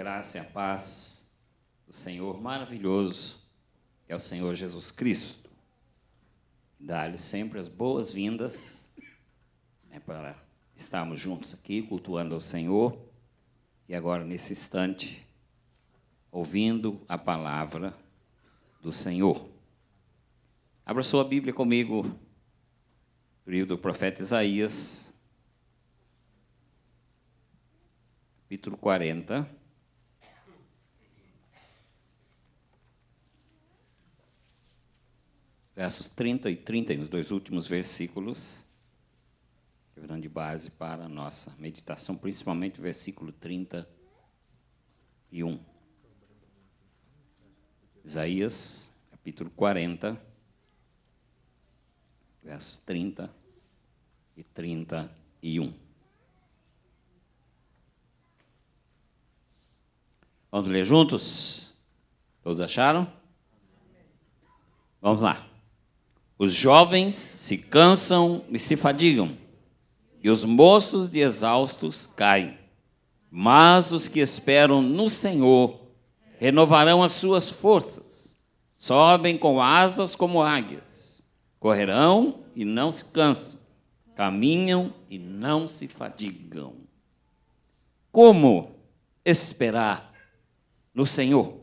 graça e a paz do Senhor maravilhoso, que é o Senhor Jesus Cristo. Dá-lhe sempre as boas-vindas né, para estarmos juntos aqui, cultuando ao Senhor, e agora nesse instante, ouvindo a palavra do Senhor. Abra sua Bíblia comigo, livro do profeta Isaías, capítulo 40. versos 30 e 30, nos dois últimos versículos, que virão é de base para a nossa meditação, principalmente o versículo 30 e 1. Isaías, capítulo 40, versos 30 e 31. Vamos ler juntos? Todos acharam? Vamos lá. Os jovens se cansam e se fadigam, e os moços de exaustos caem. Mas os que esperam no Senhor renovarão as suas forças, sobem com asas como águias, correrão e não se cansam, caminham e não se fadigam. Como esperar no Senhor?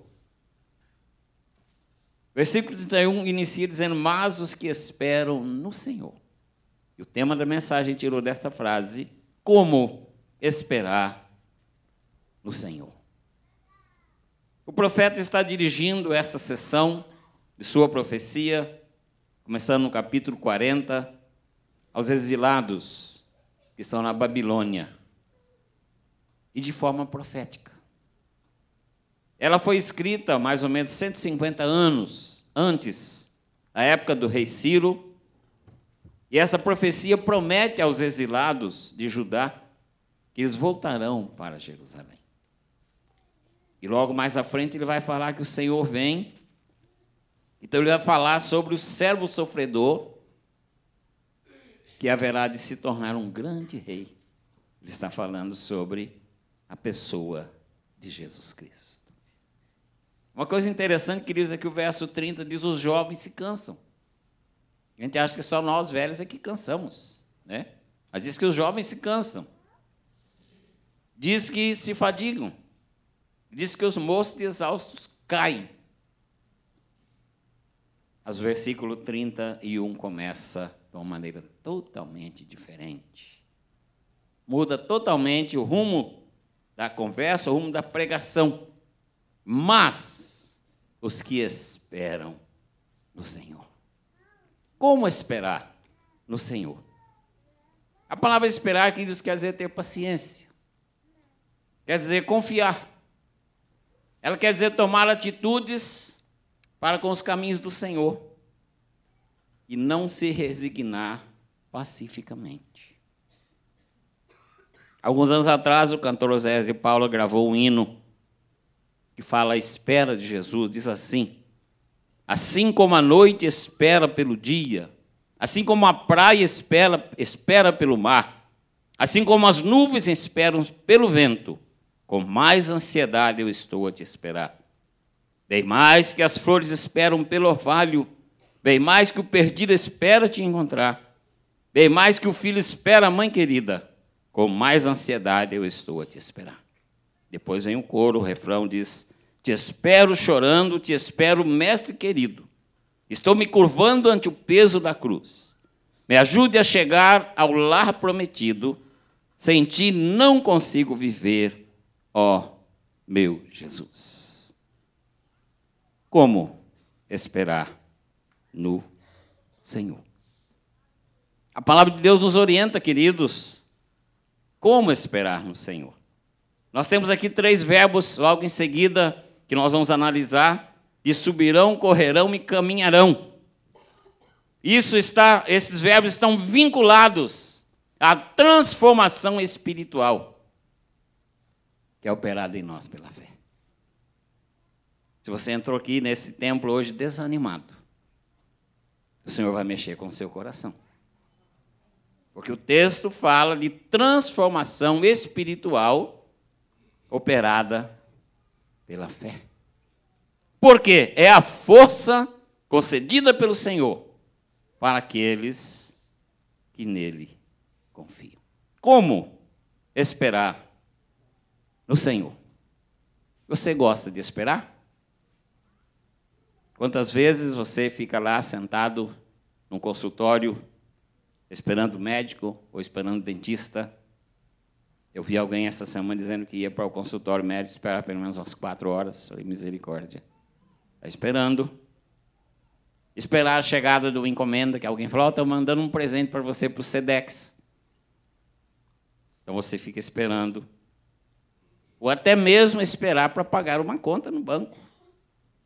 Versículo 31 inicia dizendo: Mas os que esperam no Senhor. E o tema da mensagem tirou desta frase: Como esperar no Senhor. O profeta está dirigindo essa sessão de sua profecia, começando no capítulo 40, aos exilados que estão na Babilônia, e de forma profética. Ela foi escrita mais ou menos 150 anos antes, a época do rei Ciro. E essa profecia promete aos exilados de Judá que eles voltarão para Jerusalém. E logo mais à frente ele vai falar que o Senhor vem. Então ele vai falar sobre o servo sofredor que haverá de se tornar um grande rei. Ele está falando sobre a pessoa de Jesus Cristo. Uma coisa interessante, queridos, é que o verso 30 diz: os jovens se cansam. A gente acha que só nós velhos é que cansamos, né? Mas diz que os jovens se cansam. Diz que se fadigam. Diz que os moços exaustos caem. Mas o versículo 31 começa de uma maneira totalmente diferente. Muda totalmente o rumo da conversa, o rumo da pregação. Mas os que esperam no Senhor. Como esperar no Senhor? A palavra esperar, queridos, quer dizer ter paciência, quer dizer confiar, ela quer dizer tomar atitudes para com os caminhos do Senhor e não se resignar pacificamente. Alguns anos atrás, o cantor Zé de Paula gravou um hino que fala a espera de Jesus, diz assim: Assim como a noite espera pelo dia, assim como a praia espera, espera pelo mar, assim como as nuvens esperam pelo vento, com mais ansiedade eu estou a te esperar. Bem mais que as flores esperam pelo orvalho, bem mais que o perdido espera te encontrar, bem mais que o filho espera a mãe querida, com mais ansiedade eu estou a te esperar. Depois vem um coro, o refrão diz: Te espero chorando, te espero, mestre querido. Estou me curvando ante o peso da cruz. Me ajude a chegar ao lar prometido. Sem ti não consigo viver, ó meu Jesus. Como esperar no Senhor? A palavra de Deus nos orienta, queridos, como esperar no Senhor. Nós temos aqui três verbos logo em seguida que nós vamos analisar: de subirão, correrão e caminharão. Isso está, esses verbos estão vinculados à transformação espiritual que é operada em nós pela fé. Se você entrou aqui nesse templo hoje desanimado, o Senhor vai mexer com o seu coração. Porque o texto fala de transformação espiritual operada pela fé. Porque é a força concedida pelo Senhor para aqueles que nele confiam. Como esperar no Senhor? Você gosta de esperar? Quantas vezes você fica lá sentado num consultório esperando o médico ou esperando o dentista eu vi alguém essa semana dizendo que ia para o consultório médico esperar pelo menos umas quatro horas. Falei, misericórdia. Está esperando. Esperar a chegada do encomenda, que alguém falou, oh, estou mandando um presente para você para o SEDEX. Então você fica esperando. Ou até mesmo esperar para pagar uma conta no banco.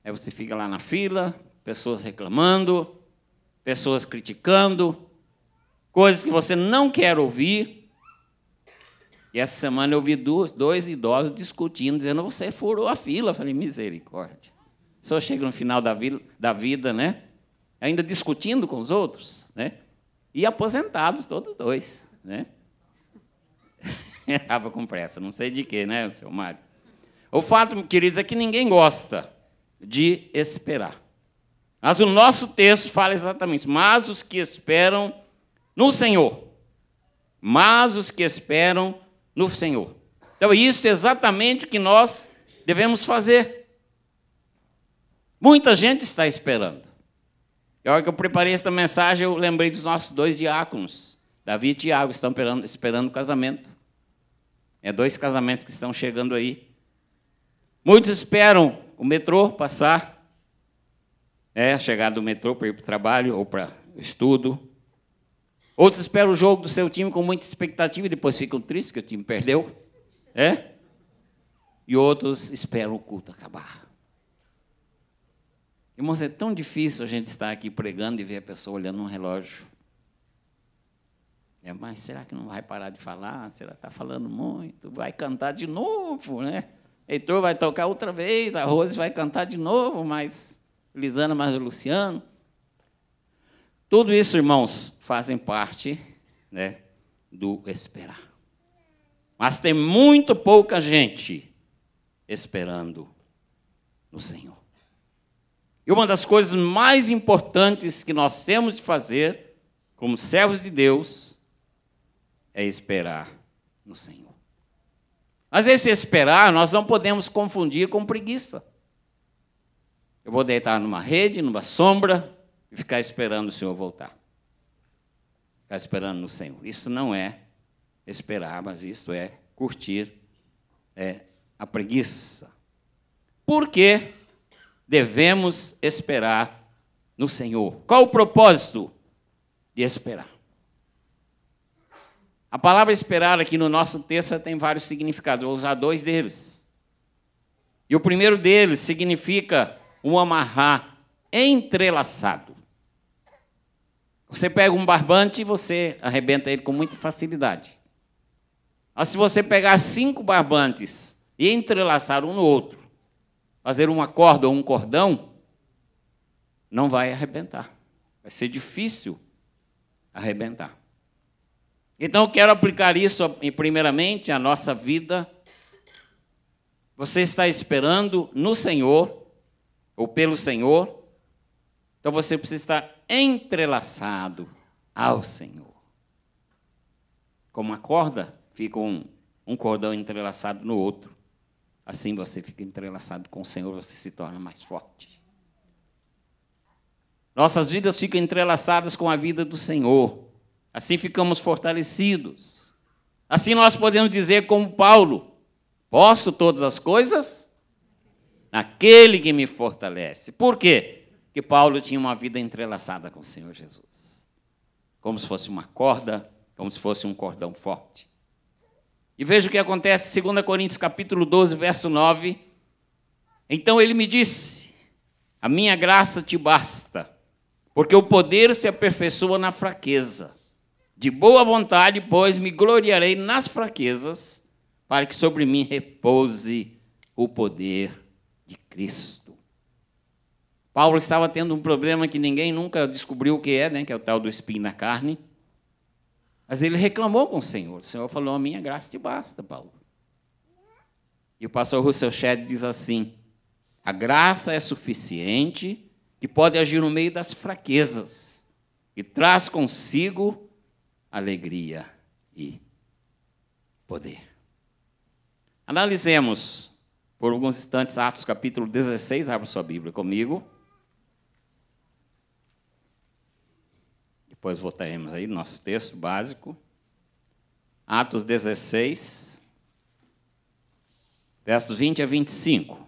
Aí você fica lá na fila, pessoas reclamando, pessoas criticando, coisas que você não quer ouvir. E essa semana eu vi dois, dois idosos discutindo, dizendo: você furou a fila. Eu falei: misericórdia. Só chega no final da, da vida, né? Ainda discutindo com os outros, né? E aposentados, todos dois, né? Estava com pressa, não sei de quê, né, seu Mário? O fato, queridos, é que ninguém gosta de esperar. Mas o nosso texto fala exatamente isso. Mas os que esperam no Senhor, mas os que esperam no Senhor. Então, é isso é exatamente o que nós devemos fazer. Muita gente está esperando. E a hora que eu preparei esta mensagem, eu lembrei dos nossos dois diáconos, Davi e Tiago, estão esperando, esperando o casamento. É dois casamentos que estão chegando aí. Muitos esperam o metrô passar, é, a chegada do metrô para ir para o trabalho ou para estudo. Outros esperam o jogo do seu time com muita expectativa e depois ficam tristes que o time perdeu. É? E outros esperam o culto acabar. Irmãos, é tão difícil a gente estar aqui pregando e ver a pessoa olhando um relógio. É, mas será que não vai parar de falar? Será que está falando muito? Vai cantar de novo, né? Heitor vai tocar outra vez, a Rose vai cantar de novo, mas Lisana, mais o Luciano. Tudo isso, irmãos, fazem parte né, do esperar. Mas tem muito pouca gente esperando no Senhor. E uma das coisas mais importantes que nós temos de fazer, como servos de Deus, é esperar no Senhor. Mas esse esperar nós não podemos confundir com preguiça. Eu vou deitar numa rede, numa sombra, e ficar esperando o Senhor voltar. Ficar esperando no Senhor. Isso não é esperar, mas isto é curtir é a preguiça. Por que devemos esperar no Senhor? Qual o propósito de esperar? A palavra esperar aqui no nosso texto tem vários significados, vou usar dois deles. E o primeiro deles significa um amarrar entrelaçado. Você pega um barbante e você arrebenta ele com muita facilidade. Mas se você pegar cinco barbantes e entrelaçar um no outro, fazer uma corda ou um cordão, não vai arrebentar. Vai ser difícil arrebentar. Então, eu quero aplicar isso, primeiramente, à nossa vida. Você está esperando no Senhor, ou pelo Senhor, então você precisa estar entrelaçado ao Senhor. Como uma corda, fica um, um cordão entrelaçado no outro. Assim você fica entrelaçado com o Senhor, você se torna mais forte. Nossas vidas ficam entrelaçadas com a vida do Senhor. Assim ficamos fortalecidos. Assim nós podemos dizer, como Paulo: Posso todas as coisas naquele que me fortalece. Por quê? que Paulo tinha uma vida entrelaçada com o Senhor Jesus. Como se fosse uma corda, como se fosse um cordão forte. E veja o que acontece em 2 Coríntios capítulo 12, verso 9. Então ele me disse: A minha graça te basta, porque o poder se aperfeiçoa na fraqueza. De boa vontade, pois, me gloriarei nas fraquezas, para que sobre mim repouse o poder de Cristo. Paulo estava tendo um problema que ninguém nunca descobriu o que é, né, que é o tal do espinho na carne. Mas ele reclamou com o Senhor. O Senhor falou: A minha graça te basta, Paulo. E o pastor Russell Shedd diz assim: A graça é suficiente que pode agir no meio das fraquezas e traz consigo alegria e poder. Analisemos por alguns instantes Atos capítulo 16, abra sua Bíblia comigo. depois voltaremos aí, nosso texto básico. Atos 16, versos 20 a 25.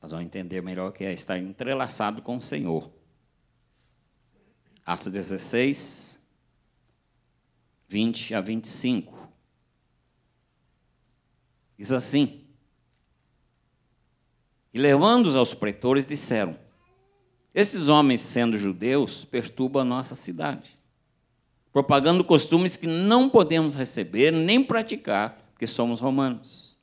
Nós vamos entender melhor o que é estar entrelaçado com o Senhor. Atos 16, 20 a 25. Diz assim: e levando-os aos pretores, disseram: Esses homens, sendo judeus, perturbam a nossa cidade, propagando costumes que não podemos receber nem praticar, porque somos romanos.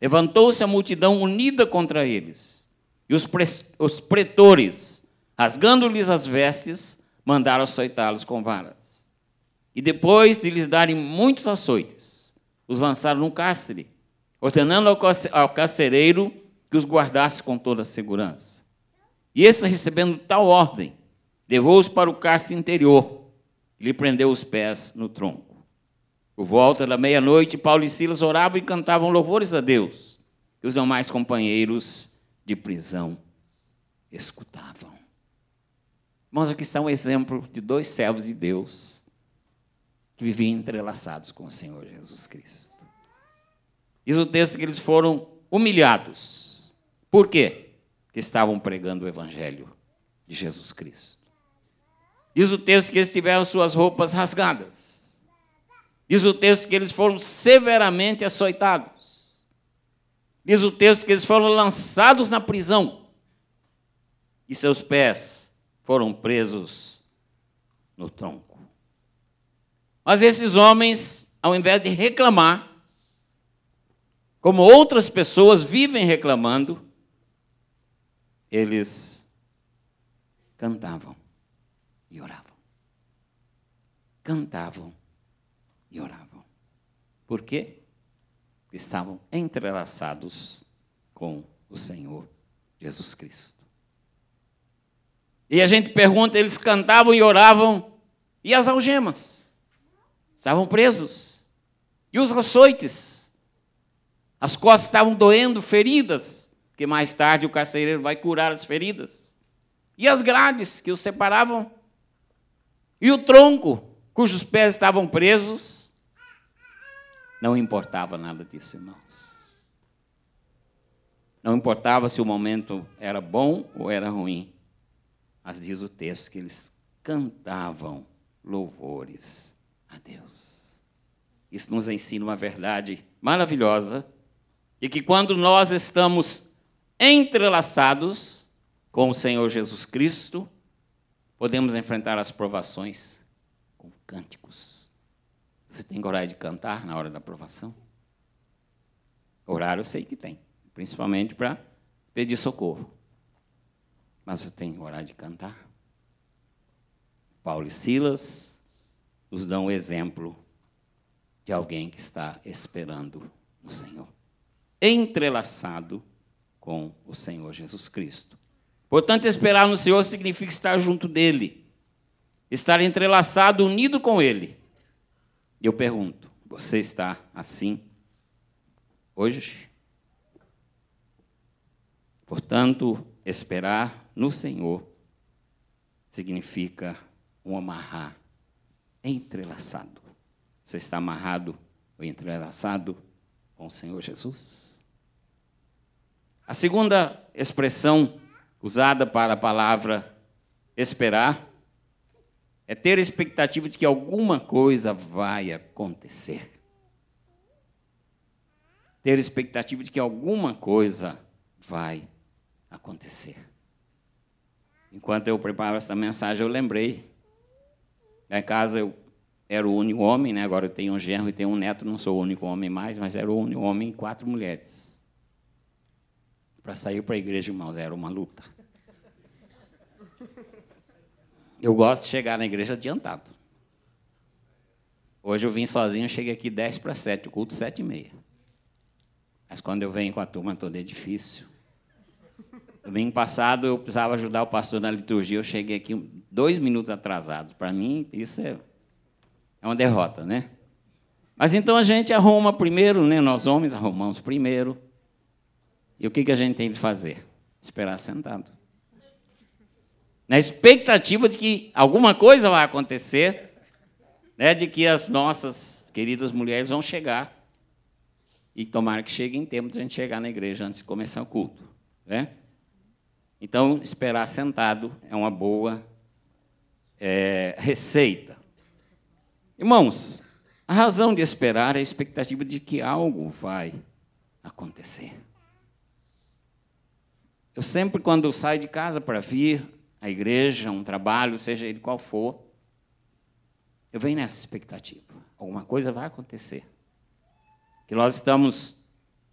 Levantou-se a multidão unida contra eles, e os, pre os pretores, rasgando-lhes as vestes, mandaram açoitá-los com varas. E depois de lhes darem muitos açoites, os lançaram no cárcere, ordenando ao carcereiro que os guardasse com toda a segurança. E esse, recebendo tal ordem, levou-os para o cárcere interior e lhe prendeu os pés no tronco. Por volta da meia-noite, Paulo e Silas oravam e cantavam louvores a Deus, e os demais companheiros de prisão escutavam. Mas aqui está um exemplo de dois servos de Deus que viviam entrelaçados com o Senhor Jesus Cristo. Diz o texto que eles foram humilhados por quê? Porque estavam pregando o Evangelho de Jesus Cristo. Diz o texto que eles tiveram suas roupas rasgadas. Diz o texto que eles foram severamente açoitados. Diz o texto que eles foram lançados na prisão. E seus pés foram presos no tronco. Mas esses homens, ao invés de reclamar, como outras pessoas vivem reclamando, eles cantavam e oravam. Cantavam e oravam. Por quê? Estavam entrelaçados com o Senhor Jesus Cristo. E a gente pergunta, eles cantavam e oravam, e as algemas? Estavam presos. E os açoites? As costas estavam doendo, feridas que mais tarde o carcereiro vai curar as feridas. E as grades que os separavam, e o tronco cujos pés estavam presos, não importava nada disso, irmãos. Não importava se o momento era bom ou era ruim. Mas diz o texto que eles cantavam louvores a Deus. Isso nos ensina uma verdade maravilhosa e que quando nós estamos entrelaçados com o Senhor Jesus Cristo, podemos enfrentar as provações com cânticos. Você tem coragem de cantar na hora da provação? Horário, eu sei que tem, principalmente para pedir socorro. Mas você tem horário de cantar? Paulo e Silas nos dão o exemplo de alguém que está esperando no Senhor, entrelaçado com o Senhor Jesus Cristo. Portanto, esperar no Senhor significa estar junto dele, estar entrelaçado, unido com ele. E eu pergunto: você está assim hoje? Portanto, esperar no Senhor significa um amarrar, entrelaçado. Você está amarrado ou entrelaçado com o Senhor Jesus? A segunda expressão usada para a palavra esperar é ter expectativa de que alguma coisa vai acontecer. Ter expectativa de que alguma coisa vai acontecer. Enquanto eu preparava essa mensagem, eu lembrei. Na casa eu era o único homem, né? agora eu tenho um genro e tenho um neto, não sou o único homem mais, mas era o único homem e quatro mulheres. Para sair para a igreja, irmãos, era uma luta. Eu gosto de chegar na igreja adiantado. Hoje eu vim sozinho, cheguei aqui 10 para 7, o culto 7 e meia. Mas quando eu venho com a turma toda é difícil. Domingo passado eu precisava ajudar o pastor na liturgia, eu cheguei aqui dois minutos atrasado. Para mim, isso é, é uma derrota, né? Mas então a gente arruma primeiro, né? Nós homens arrumamos primeiro. E o que, que a gente tem de fazer? Esperar sentado. Na expectativa de que alguma coisa vai acontecer, né, de que as nossas queridas mulheres vão chegar. E tomara que chegue em tempo de a gente chegar na igreja antes de começar o culto. Né? Então, esperar sentado é uma boa é, receita. Irmãos, a razão de esperar é a expectativa de que algo vai acontecer. Eu sempre, quando saio de casa para vir à igreja, um trabalho, seja ele qual for, eu venho nessa expectativa. Alguma coisa vai acontecer. Que nós estamos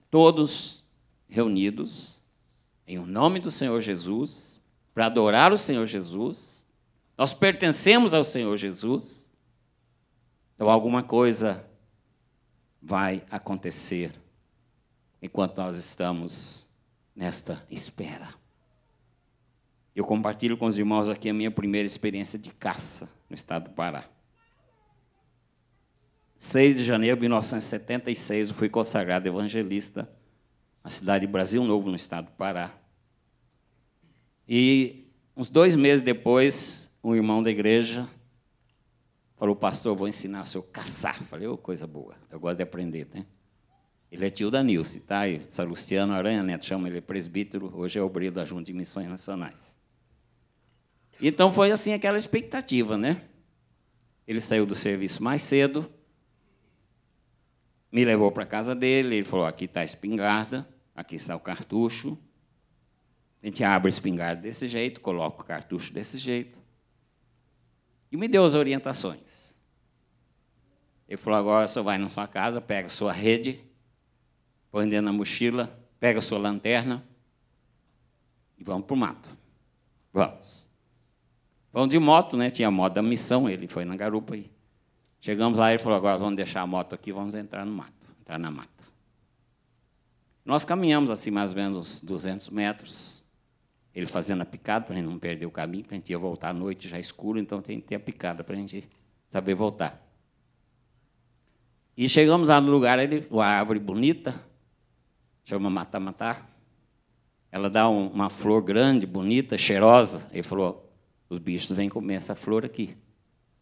todos reunidos em o um nome do Senhor Jesus para adorar o Senhor Jesus. Nós pertencemos ao Senhor Jesus. Então alguma coisa vai acontecer enquanto nós estamos nesta espera. Eu compartilho com os irmãos aqui a minha primeira experiência de caça no estado do Pará. 6 de janeiro de 1976, eu fui consagrado evangelista na cidade de Brasil Novo, no estado do Pará. E uns dois meses depois, um irmão da igreja falou, pastor, vou ensinar o senhor a caçar. falei, ô, oh, coisa boa, eu gosto de aprender, né? Ele é tio da Nilce, tá? Salustiano Aranha Neto, chama ele presbítero, hoje é obreiro da Junta de Missões Nacionais. Então foi assim aquela expectativa, né? Ele saiu do serviço mais cedo, me levou para a casa dele, ele falou: aqui está a espingarda, aqui está o cartucho. A gente abre a espingarda desse jeito, coloca o cartucho desse jeito. E me deu as orientações. Ele falou: agora você vai na sua casa, pega a sua rede, põe dentro da mochila, pega a sua lanterna e vamos para o mato. Vamos. Vamos de moto, né? Tinha a moto da missão, ele foi na garupa aí. Chegamos lá, ele falou, agora vamos deixar a moto aqui, vamos entrar no mato, entrar na mata. Nós caminhamos assim mais ou menos uns 200 metros, ele fazendo a picada para a gente não perder o caminho, para a gente ia voltar à noite já escuro, então tem que ter a picada para a gente saber voltar. E chegamos lá no lugar, ele, uma árvore bonita, chama Matamatá. Matar. Ela dá um, uma flor grande, bonita, cheirosa. Ele falou: os bichos vêm comer essa flor aqui.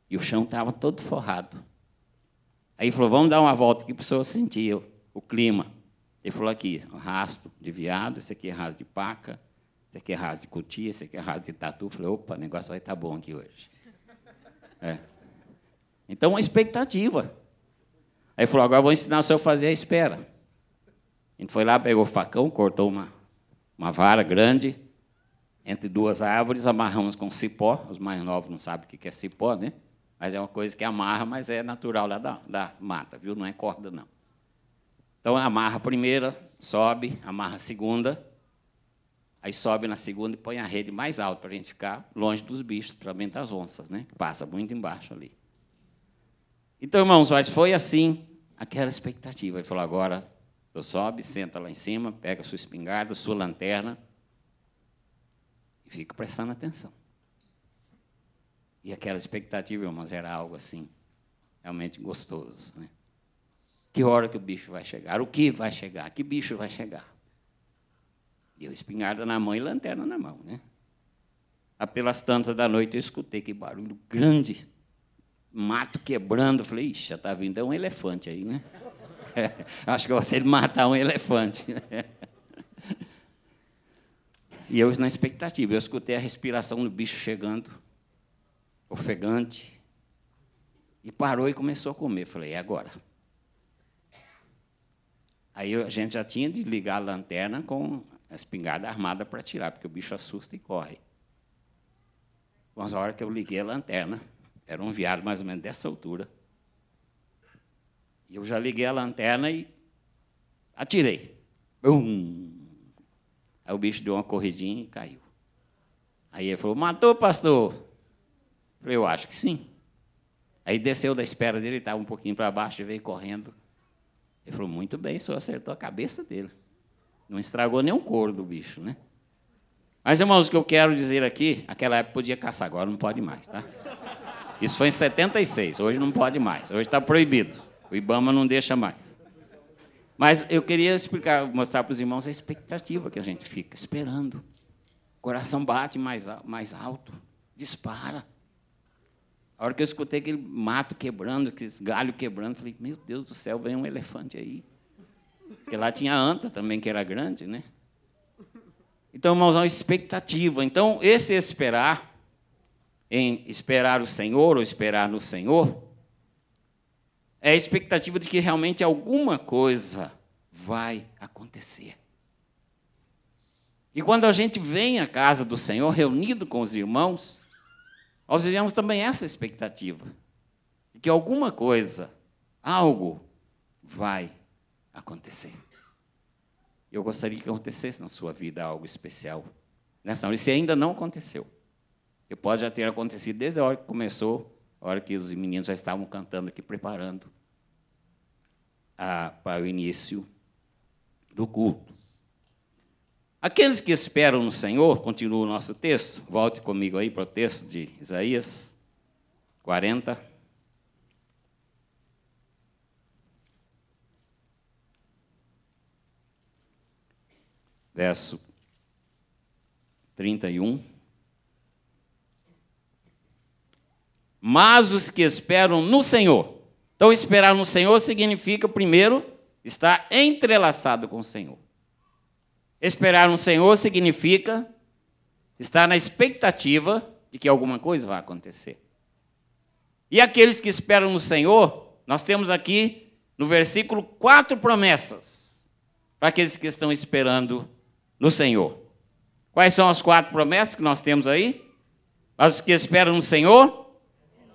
E o chão estava todo forrado. Aí falou: vamos dar uma volta aqui para o senhor sentir o, o clima. Ele falou: aqui, rasto de viado, esse aqui é rasto de paca, esse aqui é rasto de cutia, esse aqui é rasto de tatu. Eu falei: opa, o negócio vai estar tá bom aqui hoje. É. Então, uma expectativa. Aí falou: agora vou ensinar o senhor a fazer a espera. A gente foi lá, pegou o facão, cortou uma, uma vara grande, entre duas árvores, amarramos com cipó. Os mais novos não sabem o que é cipó, né? Mas é uma coisa que amarra, mas é natural lá da, da mata, viu? Não é corda, não. Então amarra a primeira, sobe, amarra a segunda, aí sobe na segunda e põe a rede mais alta para a gente ficar longe dos bichos, principalmente das onças, né? Que passa muito embaixo ali. Então, irmãos, mas foi assim aquela expectativa. Ele falou: agora você sobe, senta lá em cima, pega sua espingarda, sua lanterna e fica prestando atenção. E aquela expectativa, irmãos, era algo assim, realmente gostoso. Né? Que hora que o bicho vai chegar? O que vai chegar? Que bicho vai chegar? E eu espingarda na mão e lanterna na mão, né? Ah, pelas tantas da noite eu escutei que barulho grande, mato quebrando. Falei, ixi, já está vindo um elefante aí, né? É, acho que eu vou ter de matar um elefante. e eu na expectativa. Eu escutei a respiração do bicho chegando, ofegante. E parou e começou a comer. Falei, e é agora? Aí a gente já tinha de ligar a lanterna com a espingarda armada para tirar, porque o bicho assusta e corre. Mas a hora que eu liguei a lanterna, era um viado mais ou menos dessa altura eu já liguei a lanterna e atirei. Bum. Aí o bicho deu uma corridinha e caiu. Aí ele falou: Matou, pastor? Eu falei: Eu acho que sim. Aí desceu da espera dele, estava um pouquinho para baixo e veio correndo. Ele falou: Muito bem, o senhor acertou a cabeça dele. Não estragou nenhum couro do bicho, né? Mas, irmãos, o que eu quero dizer aqui, aquela época podia caçar, agora não pode mais, tá? Isso foi em 76, hoje não pode mais, hoje está proibido. O Ibama não deixa mais. Mas eu queria explicar, mostrar para os irmãos a expectativa que a gente fica esperando. O coração bate mais, mais alto, dispara. A hora que eu escutei aquele mato quebrando, aqueles galho quebrando, falei: Meu Deus do céu, vem um elefante aí. Porque lá tinha anta também, que era grande, né? Então, irmãos, é uma expectativa. Então, esse esperar, em esperar o Senhor ou esperar no Senhor, é a expectativa de que realmente alguma coisa vai acontecer. E quando a gente vem à casa do Senhor, reunido com os irmãos, nós vivemos também essa expectativa, de que alguma coisa, algo, vai acontecer. Eu gostaria que acontecesse na sua vida algo especial nessa hora. E se ainda não aconteceu, e pode já ter acontecido desde a hora que começou, a hora que os meninos já estavam cantando aqui, preparando a, para o início do culto. Aqueles que esperam no Senhor, continua o nosso texto, volte comigo aí para o texto de Isaías 40. Verso 31. Mas os que esperam no Senhor então, esperar no Senhor significa, primeiro, estar entrelaçado com o Senhor. Esperar no Senhor significa estar na expectativa de que alguma coisa vai acontecer. E aqueles que esperam no Senhor, nós temos aqui no versículo quatro promessas para aqueles que estão esperando no Senhor. Quais são as quatro promessas que nós temos aí? Para os que esperam no Senhor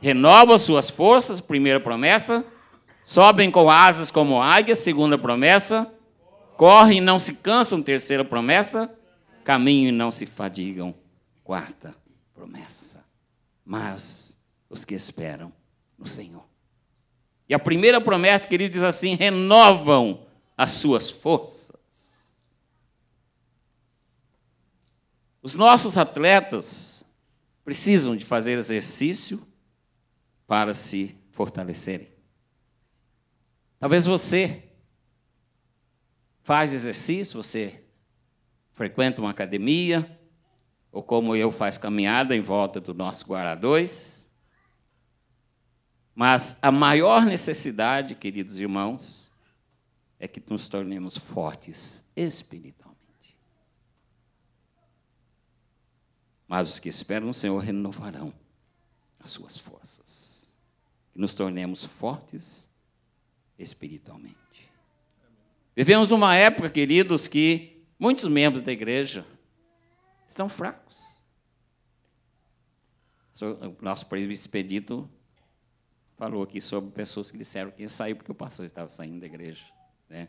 renova suas forças, primeira promessa, sobem com asas como águias, segunda promessa, correm e não se cansam, terceira promessa, caminham e não se fadigam, quarta promessa. Mas os que esperam no Senhor. E a primeira promessa que ele diz assim: renovam as suas forças. Os nossos atletas precisam de fazer exercício para se fortalecerem. Talvez você faz exercício, você frequenta uma academia, ou como eu faz caminhada em volta do nosso Guará 2. Mas a maior necessidade, queridos irmãos, é que nos tornemos fortes espiritualmente. Mas os que esperam no Senhor renovarão as suas forças nos tornemos fortes espiritualmente. Vivemos numa época, queridos, que muitos membros da igreja estão fracos. O nosso presbítero falou aqui sobre pessoas que disseram que saiu porque o pastor estava saindo da igreja. Né?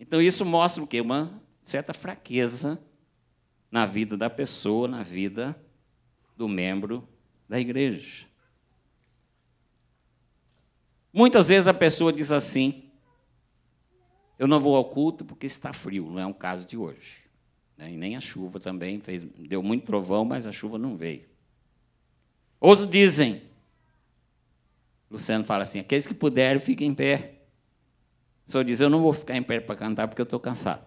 Então, isso mostra o quê? Uma certa fraqueza na vida da pessoa, na vida do membro da igreja. Muitas vezes a pessoa diz assim: eu não vou ao culto porque está frio, não é um caso de hoje. Né? E nem a chuva também, fez, deu muito trovão, mas a chuva não veio. Outros dizem, Luciano fala assim: aqueles que puderem, fiquem em pé. O senhor diz: eu não vou ficar em pé para cantar porque eu estou cansado.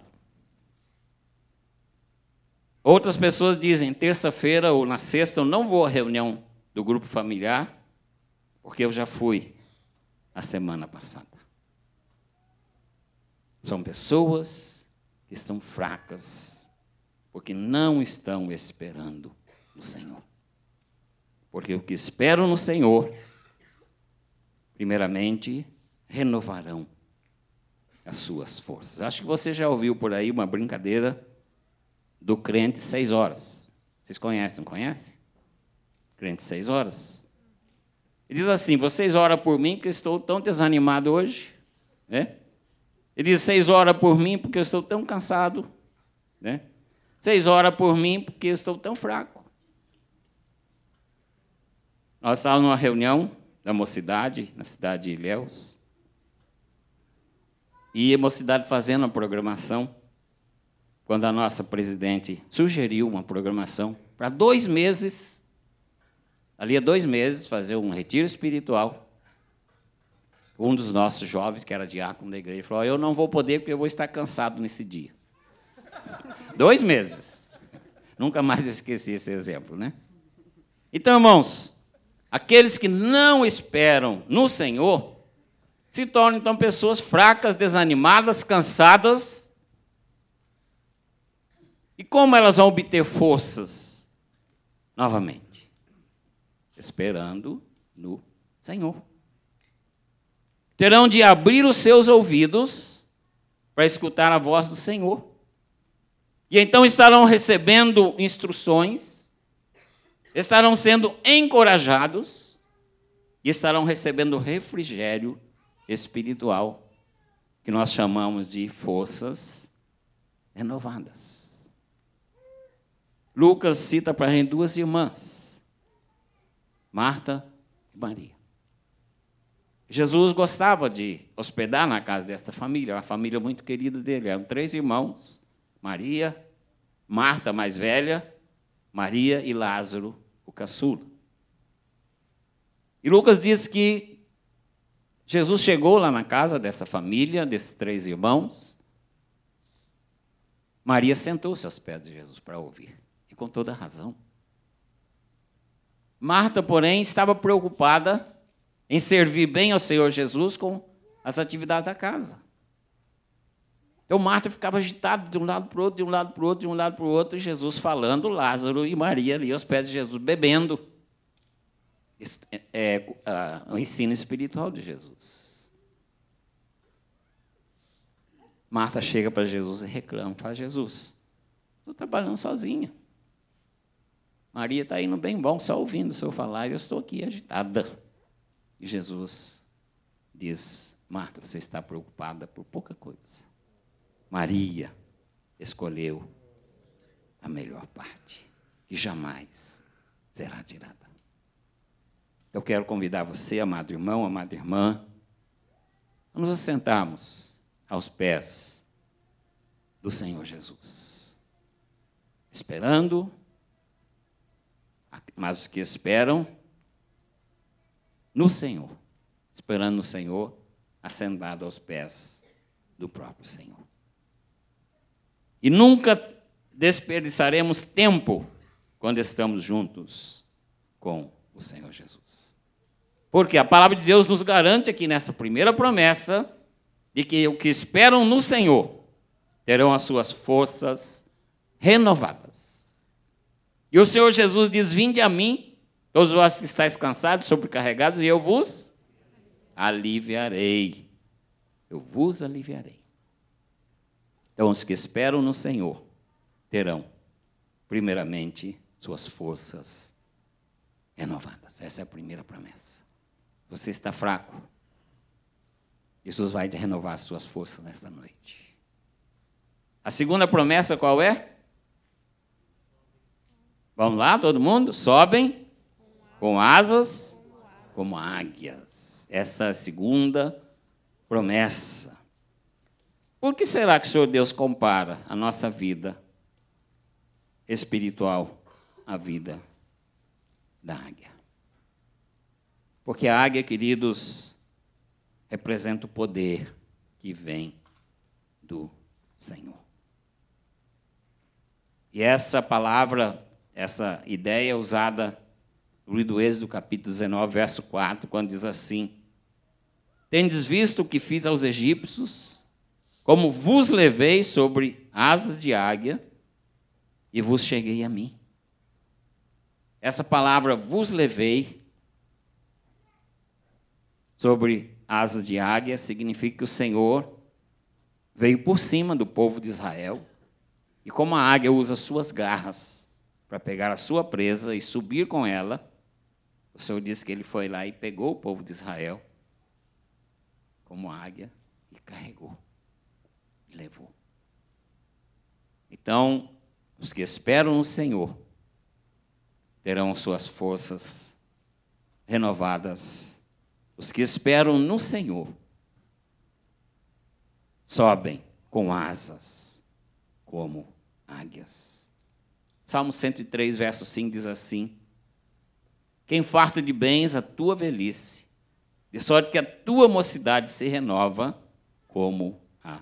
Outras pessoas dizem: terça-feira ou na sexta eu não vou à reunião do grupo familiar porque eu já fui a semana passada. São pessoas que estão fracas, porque não estão esperando no Senhor. Porque o que esperam no Senhor, primeiramente, renovarão as suas forças. Acho que você já ouviu por aí uma brincadeira do crente seis horas. Vocês conhecem, não conhecem? Crente seis horas. Ele diz assim: Vocês oram por mim porque estou tão desanimado hoje. Né? Ele diz: Vocês oram por mim porque eu estou tão cansado. Né? Vocês oram por mim porque eu estou tão fraco. Nós estávamos numa reunião da mocidade, na cidade de Ilhéus. E a mocidade fazendo a programação, quando a nossa presidente sugeriu uma programação para dois meses ali há dois meses, fazer um retiro espiritual. Um dos nossos jovens, que era diácono da igreja, falou: Eu não vou poder porque eu vou estar cansado nesse dia. dois meses. Nunca mais eu esqueci esse exemplo, né? Então, irmãos, aqueles que não esperam no Senhor se tornam, então, pessoas fracas, desanimadas, cansadas. E como elas vão obter forças? Novamente esperando no Senhor. Terão de abrir os seus ouvidos para escutar a voz do Senhor. E então estarão recebendo instruções, estarão sendo encorajados e estarão recebendo refrigério espiritual, que nós chamamos de forças renovadas. Lucas cita para a gente duas irmãs Marta e Maria. Jesus gostava de hospedar na casa dessa família, é uma família muito querida dele. Eram três irmãos: Maria, Marta, mais velha, Maria e Lázaro, o caçula. E Lucas diz que Jesus chegou lá na casa dessa família, desses três irmãos. Maria sentou-se aos pés de Jesus para ouvir, e com toda razão. Marta, porém, estava preocupada em servir bem ao Senhor Jesus com as atividades da casa. Então Marta ficava agitada de um lado para o outro, de um lado para o outro, de um lado para o outro, e Jesus falando, Lázaro e Maria ali aos pés de Jesus, bebendo. Isso é, é o ensino espiritual de Jesus. Marta chega para Jesus e reclama, fala, Jesus, estou trabalhando sozinha. Maria está indo bem bom, só ouvindo o seu falar, eu estou aqui agitada. E Jesus diz: Marta, você está preocupada por pouca coisa. Maria escolheu a melhor parte, que jamais será tirada. Eu quero convidar você, amado irmão, amada irmã, a nos assentarmos aos pés do Senhor Jesus, esperando mas os que esperam no Senhor, esperando no Senhor, assentado aos pés do próprio Senhor. E nunca desperdiçaremos tempo quando estamos juntos com o Senhor Jesus. Porque a palavra de Deus nos garante aqui nessa primeira promessa de que o que esperam no Senhor terão as suas forças renovadas e o Senhor Jesus diz: Vinde a mim, todos vós que estáis cansados, sobrecarregados, e eu vos aliviarei. Eu vos aliviarei. Então, os que esperam no Senhor terão, primeiramente, suas forças renovadas. Essa é a primeira promessa. Você está fraco. Jesus vai renovar suas forças nesta noite. A segunda promessa qual é? Vamos lá, todo mundo? Sobem com asas como águias. Essa é a segunda promessa. Por que será que o Senhor Deus compara a nossa vida espiritual à vida da águia? Porque a águia, queridos, representa o poder que vem do Senhor. E essa palavra essa ideia usada no livro do Êxodo, capítulo 19, verso 4, quando diz assim: Tendes visto o que fiz aos egípcios, como vos levei sobre asas de águia e vos cheguei a mim. Essa palavra vos levei sobre asas de águia significa que o Senhor veio por cima do povo de Israel. E como a águia usa suas garras para pegar a sua presa e subir com ela. O Senhor disse que ele foi lá e pegou o povo de Israel como águia e carregou, e levou. Então, os que esperam no Senhor terão suas forças renovadas. Os que esperam no Senhor sobem com asas como águias. Salmo 103, verso 5 diz assim: Quem farto de bens a tua velhice, de sorte que a tua mocidade se renova como a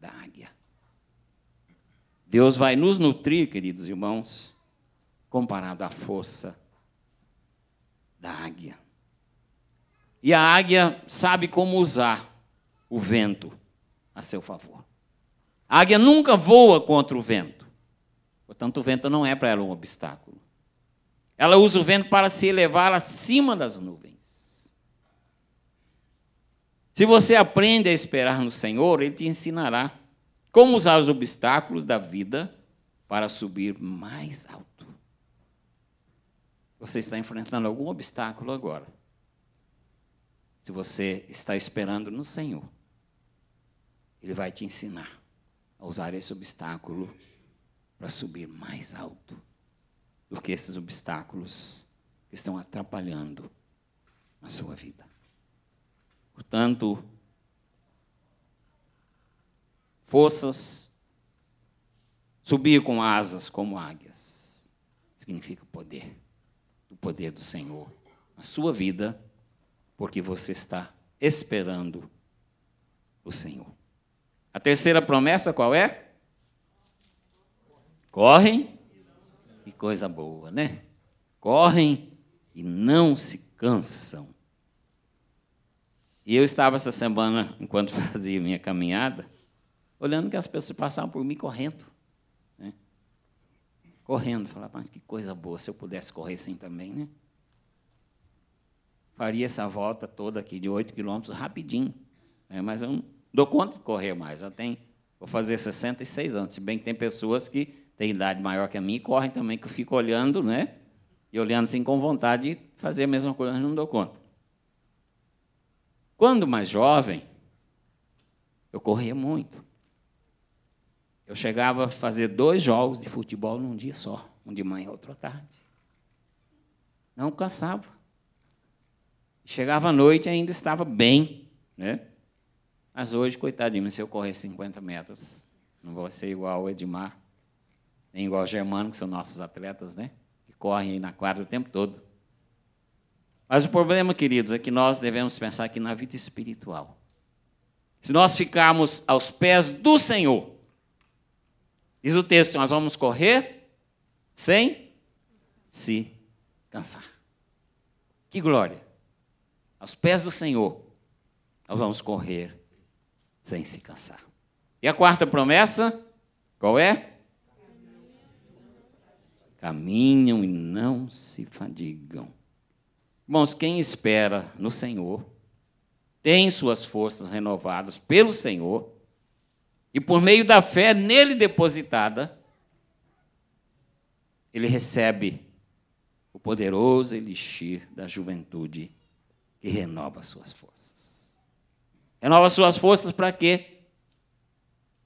da águia. Deus vai nos nutrir, queridos irmãos, comparado à força da águia. E a águia sabe como usar o vento a seu favor. A águia nunca voa contra o vento. Portanto, o vento não é para ela um obstáculo. Ela usa o vento para se elevar acima das nuvens. Se você aprende a esperar no Senhor, Ele te ensinará como usar os obstáculos da vida para subir mais alto. Você está enfrentando algum obstáculo agora. Se você está esperando no Senhor, Ele vai te ensinar a usar esse obstáculo para subir mais alto do que esses obstáculos que estão atrapalhando a sua vida. Portanto, forças, subir com asas como águias, significa poder, o poder do Senhor na sua vida, porque você está esperando o Senhor. A terceira promessa qual é? Correm e coisa boa, né? Correm e não se cansam. E eu estava essa semana, enquanto fazia minha caminhada, olhando que as pessoas passavam por mim correndo. Né? Correndo. Falava, mas que coisa boa, se eu pudesse correr assim também, né? Faria essa volta toda aqui de 8 quilômetros rapidinho. Né? Mas eu não dou conta de correr mais. Já tem, vou fazer 66 anos. Se bem que tem pessoas que têm idade maior que a minha e correm também, que eu fico olhando, né? E olhando assim com vontade de fazer a mesma coisa, mas não dou conta. Quando mais jovem, eu corria muito. Eu chegava a fazer dois jogos de futebol num dia só, um de manhã e outro à tarde. Não cansava. Chegava à noite e ainda estava bem, né? Mas hoje, coitadinho, se eu correr 50 metros, não vou ser igual o Edmar nem é igual Germano, que são nossos atletas, né? Que correm na quadra o tempo todo. Mas o problema, queridos, é que nós devemos pensar aqui na vida espiritual, se nós ficarmos aos pés do Senhor, diz o texto, nós vamos correr sem se cansar. Que glória! Aos pés do Senhor, nós vamos correr sem se cansar. E a quarta promessa, qual é? caminham e não se fadigam. Irmãos, quem espera no Senhor, tem suas forças renovadas pelo Senhor, e por meio da fé nele depositada, ele recebe o poderoso elixir da juventude e renova suas forças. Renova suas forças para quê?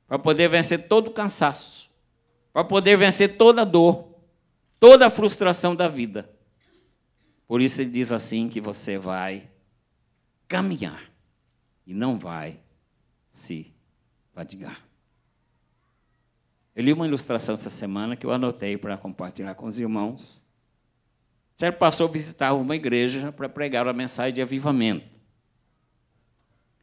Para poder vencer todo o cansaço, para poder vencer toda a dor, toda a frustração da vida. Por isso ele diz assim que você vai caminhar e não vai se fadigar. Eu li uma ilustração essa semana que eu anotei para compartilhar com os irmãos. Certo pastor visitava uma igreja para pregar a mensagem de avivamento.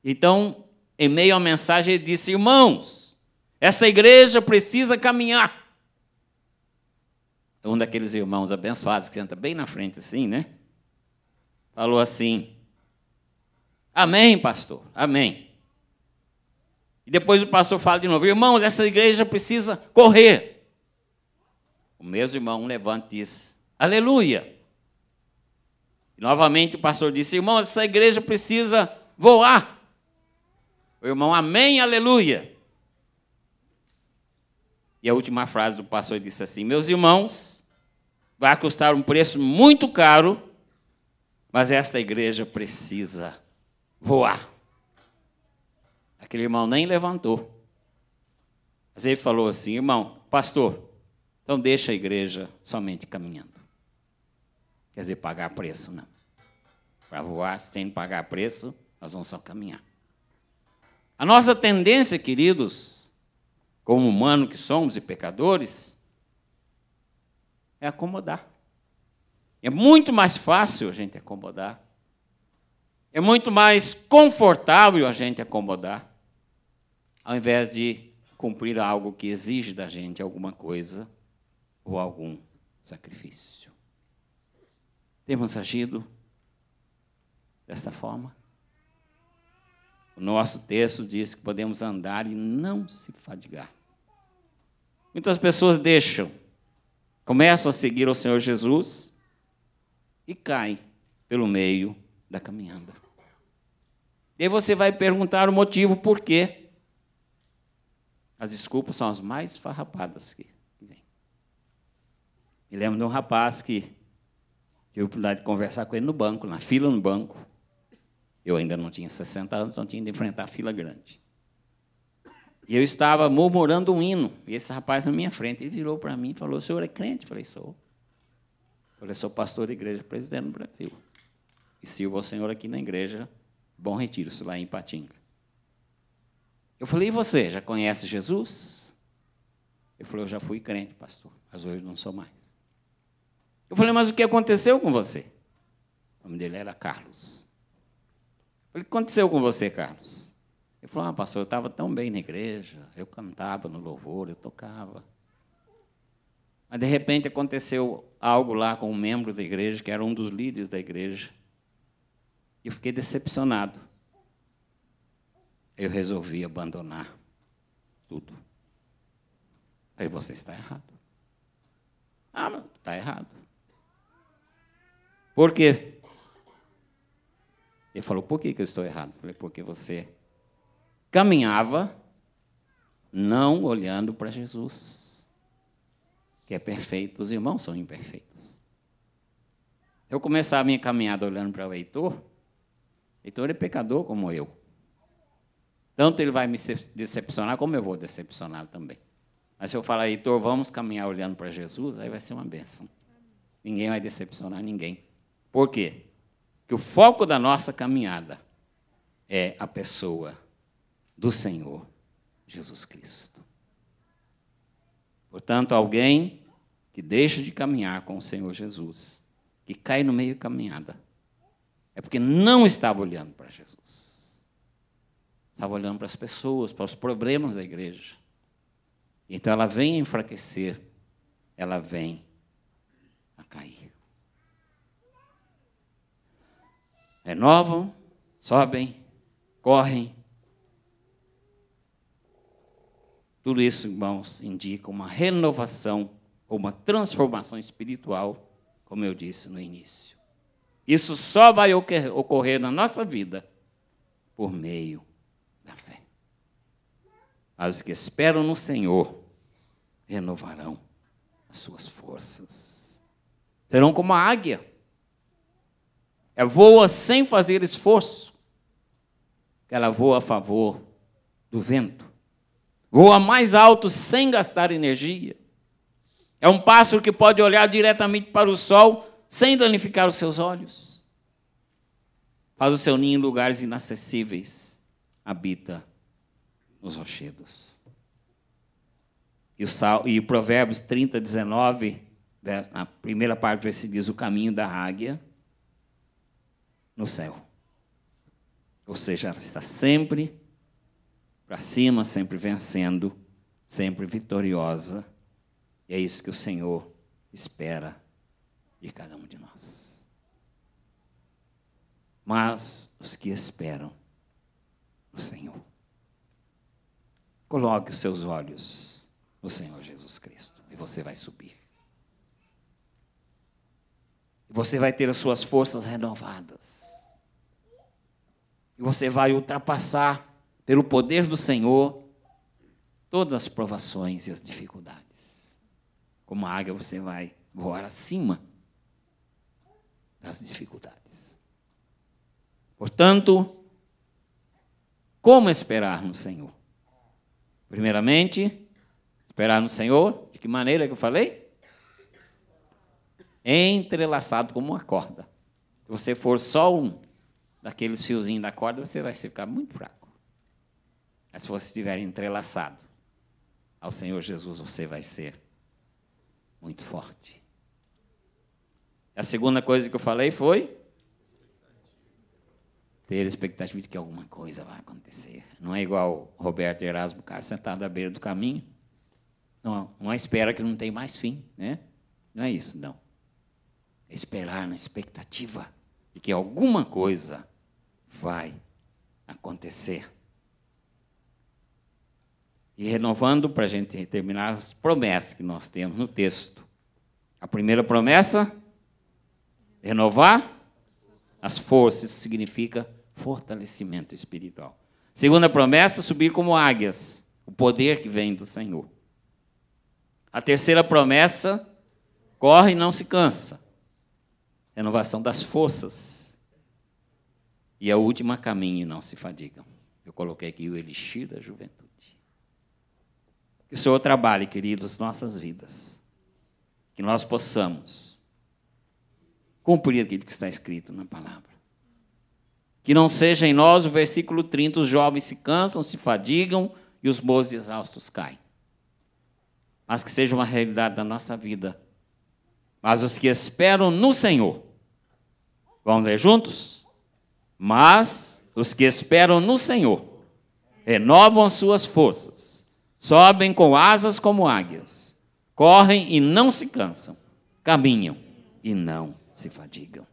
Então, em meio à mensagem, ele disse: Irmãos, essa igreja precisa caminhar um daqueles irmãos abençoados que senta bem na frente assim, né? Falou assim: Amém, pastor, amém. E depois o pastor fala de novo: Irmãos, essa igreja precisa correr. O mesmo irmão levanta e diz: Aleluia. E novamente o pastor disse: Irmãos, essa igreja precisa voar. O irmão, amém, aleluia. E a última frase do pastor disse assim: Meus irmãos, vai custar um preço muito caro, mas esta igreja precisa voar. Aquele irmão nem levantou. Mas ele falou assim: irmão, pastor, então deixa a igreja somente caminhando. Quer dizer, pagar preço, não. Para voar, se tem que pagar preço, nós vamos só caminhar. A nossa tendência, queridos, como humanos que somos e pecadores, é acomodar. É muito mais fácil a gente acomodar. É muito mais confortável a gente acomodar, ao invés de cumprir algo que exige da gente alguma coisa ou algum sacrifício. Temos agido desta forma? O nosso texto diz que podemos andar e não se fadigar. Muitas pessoas deixam começam a seguir o Senhor Jesus e caem pelo meio da caminhada. E aí você vai perguntar o motivo por quê. As desculpas são as mais farrapadas que vem. Me lembro de um rapaz que tive a oportunidade de conversar com ele no banco, na fila no banco. Eu ainda não tinha 60 anos, não tinha de enfrentar a fila grande. E eu estava murmurando um hino, e esse rapaz na minha frente, ele virou para mim e falou, o senhor é crente? Eu falei, sou. Eu falei, sou pastor da igreja presidente no Brasil. E sirvo ao senhor aqui na igreja Bom Retiro, lá em Ipatinga. Eu falei, e você, já conhece Jesus? Ele falou, eu já fui crente, pastor, mas hoje não sou mais. Eu falei, mas o que aconteceu com você? O nome dele era Carlos. Eu falei, o que aconteceu com você, Carlos? Ele falou, ah, pastor, eu estava tão bem na igreja, eu cantava no louvor, eu tocava. Mas, de repente, aconteceu algo lá com um membro da igreja, que era um dos líderes da igreja, e eu fiquei decepcionado. Eu resolvi abandonar tudo. Aí você está errado. Ah, mas está errado. Por quê? Ele falou, por que, que eu estou errado? Eu falei, porque você caminhava não olhando para Jesus, que é perfeito. Os irmãos são imperfeitos. Eu começar a minha caminhada olhando para o Heitor, Heitor é pecador como eu. Tanto ele vai me decepcionar, como eu vou decepcionar também. Mas se eu falar, Heitor, vamos caminhar olhando para Jesus, aí vai ser uma bênção. Ninguém vai decepcionar ninguém. Por quê? Porque o foco da nossa caminhada é a pessoa do Senhor Jesus Cristo. Portanto, alguém que deixa de caminhar com o Senhor Jesus, que cai no meio caminhada, é porque não estava olhando para Jesus. Estava olhando para as pessoas, para os problemas da igreja. Então ela vem enfraquecer, ela vem a cair. Renovam, sobem, correm, Tudo isso, irmãos, indica uma renovação, uma transformação espiritual, como eu disse no início. Isso só vai ocorrer na nossa vida por meio da fé. Mas os que esperam no Senhor renovarão as suas forças. Serão como a águia. É voa sem fazer esforço. Ela voa a favor do vento voa mais alto sem gastar energia. É um pássaro que pode olhar diretamente para o sol sem danificar os seus olhos. Faz o seu ninho em lugares inacessíveis. Habita nos rochedos. E o, sal, e o Provérbios 30, 19, na primeira parte se diz: O caminho da águia no céu. Ou seja, ela está sempre para cima, sempre vencendo, sempre vitoriosa. E é isso que o Senhor espera de cada um de nós. Mas os que esperam no Senhor. Coloque os seus olhos no Senhor Jesus Cristo e você vai subir. Você vai ter as suas forças renovadas. E você vai ultrapassar pelo poder do Senhor, todas as provações e as dificuldades. Como a águia, você vai voar acima das dificuldades. Portanto, como esperar no Senhor? Primeiramente, esperar no Senhor, de que maneira que eu falei? Entrelaçado como uma corda. Se você for só um daqueles fiozinhos da corda, você vai ficar muito fraco. Mas se você estiver entrelaçado ao Senhor Jesus, você vai ser muito forte. A segunda coisa que eu falei foi ter expectativa de que alguma coisa vai acontecer. Não é igual Roberto Erasmo Carlos sentado à beira do caminho. Não, não é espera que não tem mais fim, né? Não é isso, não. É esperar na expectativa de que alguma coisa vai acontecer. E renovando, para a gente terminar, as promessas que nós temos no texto. A primeira promessa, renovar as forças, isso significa fortalecimento espiritual. Segunda promessa, subir como águias, o poder que vem do Senhor. A terceira promessa, corre e não se cansa, renovação das forças. E a última, caminho e não se fadigam. Eu coloquei aqui o elixir da juventude. Que o Senhor trabalhe, queridos, nossas vidas. Que nós possamos cumprir aquilo que está escrito na palavra. Que não seja em nós o versículo 30, os jovens se cansam, se fadigam e os bois exaustos caem. Mas que seja uma realidade da nossa vida. Mas os que esperam no Senhor, vamos ler juntos? Mas os que esperam no Senhor renovam suas forças Sobem com asas como águias, correm e não se cansam, caminham e não se fadigam.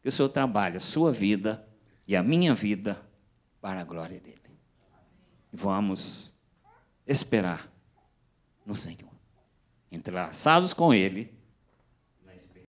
Que o Senhor trabalhe a sua vida e a minha vida para a glória dele. Vamos esperar no Senhor, entrelaçados com Ele